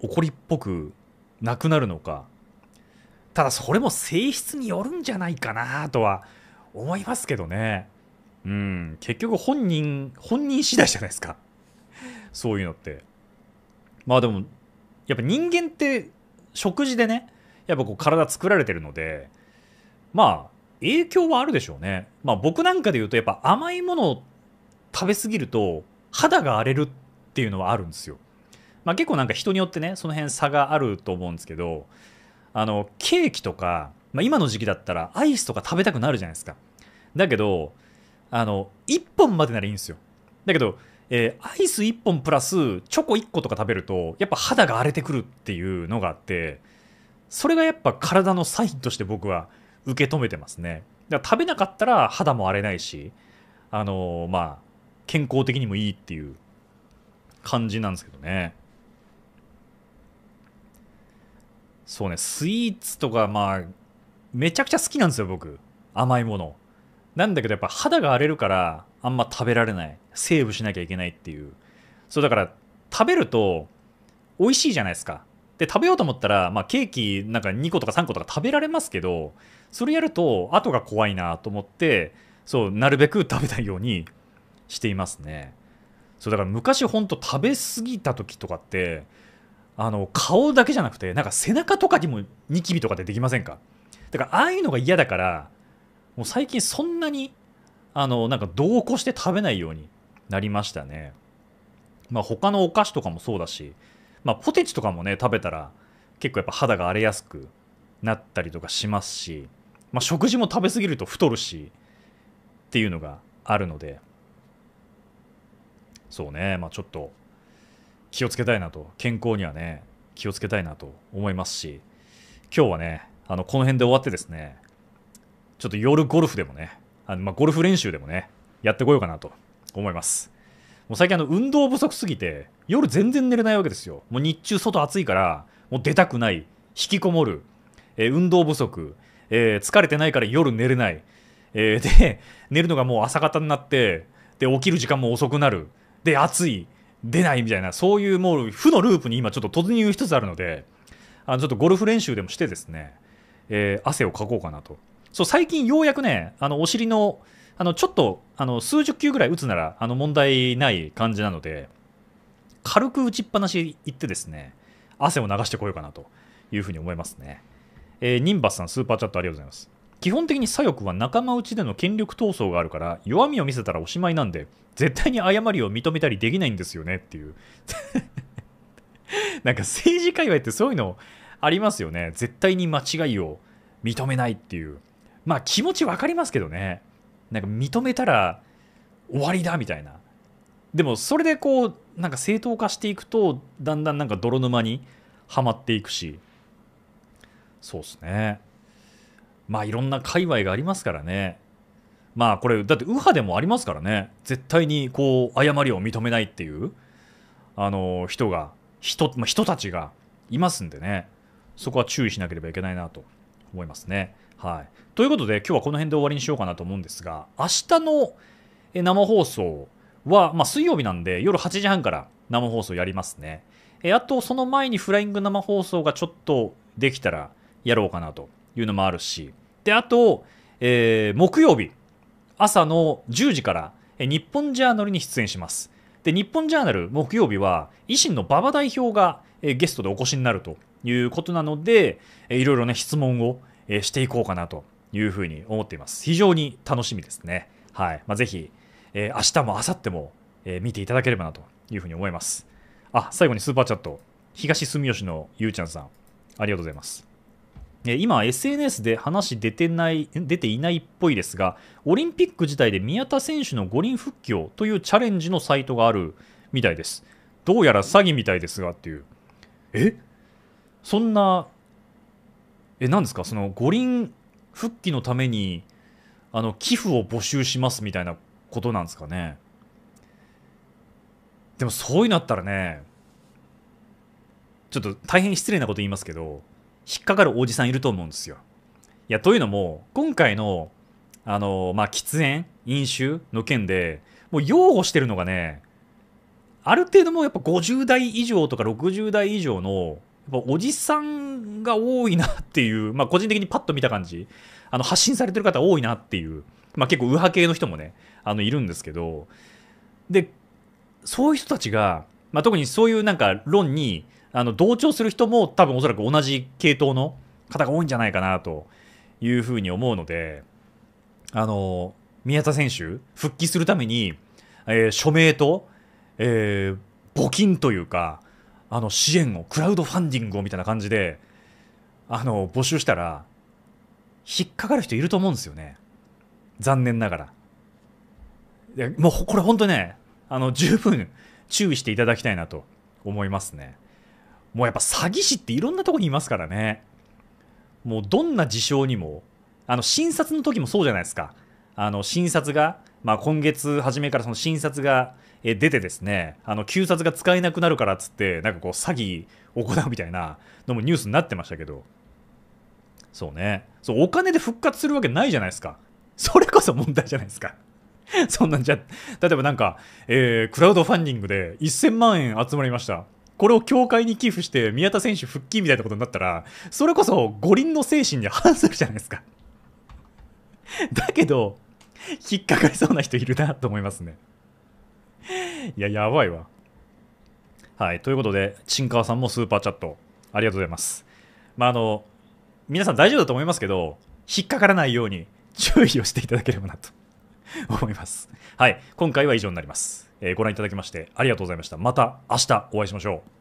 怒りっぽくなくなるのかただそれも性質によるんじゃないかなとは思いますけどねうん結局本人本人次第じゃないですかそういうのってまあでもやっぱ人間って食事でねやっぱこう体作られてるのでまあ影響はあるでしょうねまあ僕なんかで言うとやっぱ甘いものを食べ過ぎると肌が荒れるっていうのはあるんですよまあ、結構なんか人によってねその辺差があると思うんですけどあのケーキとか、まあ、今の時期だったらアイスとか食べたくなるじゃないですかだけどあの1本までならいいんですよだけど、えー、アイス1本プラスチョコ1個とか食べるとやっぱ肌が荒れてくるっていうのがあってそれがやっぱ体のサインとして僕は受け止めてますねだから食べなかったら肌も荒れないしあのー、まあ健康的にもいいっていう感じなんですけどね。そうね、スイーツとか、まあ、めちゃくちゃ好きなんですよ、僕。甘いもの。なんだけど、やっぱ肌が荒れるから、あんま食べられない。セーブしなきゃいけないっていう。そう、だから、食べると、美味しいじゃないですか。で、食べようと思ったら、まあ、ケーキなんか2個とか3個とか食べられますけど、それやると、後が怖いなと思って、そう、なるべく食べないようにしていますね。そう、だから昔ほんと食べ過ぎた時とかって、あの顔だけじゃなくてなんか背中とかにもニキビとかでできませんかだからああいうのが嫌だからもう最近そんなにあのなんか同行して食べないようになりましたねまあ他のお菓子とかもそうだしまあポテチとかもね食べたら結構やっぱ肌が荒れやすくなったりとかしますし、まあ、食事も食べ過ぎると太るしっていうのがあるのでそうねまあちょっと気をつけたいなと健康にはね気をつけたいなと思いますし今日はねあのこの辺で終わってですねちょっと夜ゴルフでもねあの、まあ、ゴルフ練習でもねやってこようかなと思いますもう最近あの運動不足すぎて夜全然寝れないわけですよもう日中外暑いからもう出たくない引きこもる、えー、運動不足、えー、疲れてないから夜寝れない、えー、で寝るのがもう朝方になってで起きる時間も遅くなるで暑い出ないみたいなそういうもう負のループに今ちょっと突入一つあるのであのちょっとゴルフ練習でもしてですね、えー、汗をかこうかなとそう最近ようやくねあのお尻のあのちょっとあの数十球ぐらい打つならあの問題ない感じなので軽く打ちっぱなし行ってですね汗を流してこようかなというふうに思いますね、えー、ニンバスさんスーパーチャットありがとうございます基本的に左翼は仲間内での権力闘争があるから弱みを見せたらおしまいなんで絶対に誤りを認めたりできないんですよねっていう なんか政治界隈ってそういうのありますよね絶対に間違いを認めないっていうまあ気持ち分かりますけどねなんか認めたら終わりだみたいなでもそれでこうなんか正当化していくとだんだんなんか泥沼にはまっていくしそうっすねまあいろんな界隈がありますからね。まあこれだって右派でもありますからね絶対にこう誤りを認めないっていうあの人が人,、まあ、人たちがいますんでねそこは注意しなければいけないなと思いますね。はい、ということで今日はこの辺で終わりにしようかなと思うんですが明日の生放送は、まあ、水曜日なんで夜8時半から生放送やりますね。えあとその前にフライング生放送がちょっとできたらやろうかなというのもあるしであと、えー、木曜日朝の10時から日本ジャーナルに出演しますで日本ジャーナル木曜日は維新の馬場代表がゲストでお越しになるということなのでいろいろね質問をしていこうかなというふうに思っています非常に楽しみですねはいまあ、ぜひ、えー、明日も明後日も、え見ていただければなというふうに思いますあ最後にスーパーチャット東住吉のゆうちゃんさんありがとうございます今 SNS で話出てない、出ていないっぽいですが、オリンピック自体で宮田選手の五輪復帰をというチャレンジのサイトがあるみたいです。どうやら詐欺みたいですがっていう。えそんな、え、なんですかその五輪復帰のために、あの、寄付を募集しますみたいなことなんですかね。でもそういうのあったらね、ちょっと大変失礼なこと言いますけど、引っかかるおじさんいると思うんですよ。いやというのも今回のあの、まあ、喫煙飲酒の件でもう擁護してるのがねある程度もやっぱ50代以上とか60代以上のやっぱおじさんが多いなっていう、まあ、個人的にパッと見た感じあの発信されてる方多いなっていう、まあ、結構右派系の人もねあのいるんですけどでそういう人たちが、まあ、特にそういうなんか論にあの同調する人も多分おそらく同じ系統の方が多いんじゃないかなというふうに思うのであの宮田選手復帰するために、えー、署名と、えー、募金というかあの支援をクラウドファンディングをみたいな感じであの募集したら引っかかる人いると思うんですよね残念ながら。もうこれ本当ねあの十分注意していただきたいなと思いますね。もうやっぱ詐欺師っていろんなとこにいますからねもうどんな事象にもあの診察の時もそうじゃないですかあの診察が、まあ、今月初めからその診察が出てですねあの旧札が使えなくなるからっつってなんかこう詐欺行うみたいなのもニュースになってましたけどそうねそうお金で復活するわけないじゃないですかそれこそ問題じゃないですかそんなんじゃ例えばなんか、えー、クラウドファンディングで1000万円集まりましたこれを協会に寄付して宮田選手復帰みたいなことになったら、それこそ五輪の精神に反するじゃないですか。だけど、引っかかりそうな人いるなと思いますね。いや、やばいわ。はい、ということで、ちんかわさんもスーパーチャット、ありがとうございます。まあ、あの、皆さん大丈夫だと思いますけど、引っかからないように注意をしていただければなと思います。はい、今回は以上になります。えご覧いただきましてありがとうございました。また明日お会いしましょう。